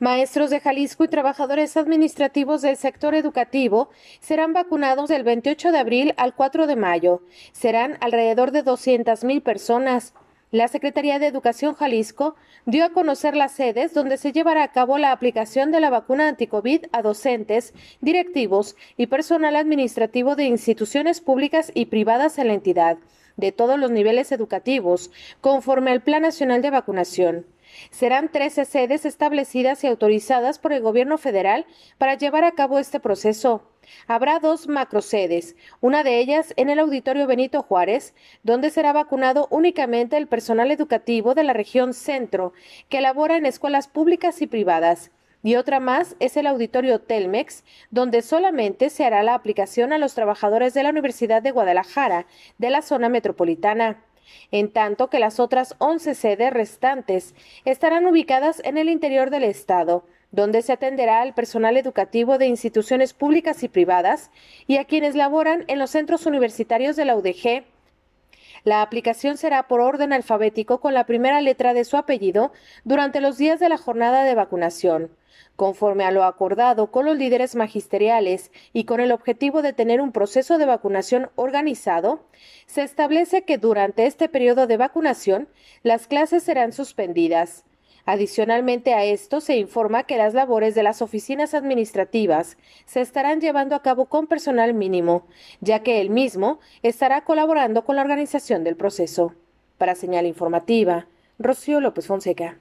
Maestros de Jalisco y trabajadores administrativos del sector educativo serán vacunados del 28 de abril al 4 de mayo. Serán alrededor de 200.000 personas. La Secretaría de Educación Jalisco dio a conocer las sedes donde se llevará a cabo la aplicación de la vacuna anticovid a docentes, directivos y personal administrativo de instituciones públicas y privadas en la entidad, de todos los niveles educativos, conforme al Plan Nacional de Vacunación. Serán 13 sedes establecidas y autorizadas por el gobierno federal para llevar a cabo este proceso. Habrá dos macro sedes, una de ellas en el Auditorio Benito Juárez, donde será vacunado únicamente el personal educativo de la región centro, que labora en escuelas públicas y privadas. Y otra más es el Auditorio Telmex, donde solamente se hará la aplicación a los trabajadores de la Universidad de Guadalajara, de la zona metropolitana en tanto que las otras once sedes restantes estarán ubicadas en el interior del Estado, donde se atenderá al personal educativo de instituciones públicas y privadas y a quienes laboran en los centros universitarios de la UDG, la aplicación será por orden alfabético con la primera letra de su apellido durante los días de la jornada de vacunación. Conforme a lo acordado con los líderes magisteriales y con el objetivo de tener un proceso de vacunación organizado, se establece que durante este periodo de vacunación las clases serán suspendidas. Adicionalmente a esto, se informa que las labores de las oficinas administrativas se estarán llevando a cabo con personal mínimo, ya que él mismo estará colaborando con la organización del proceso. Para señal informativa, Rocío López Fonseca.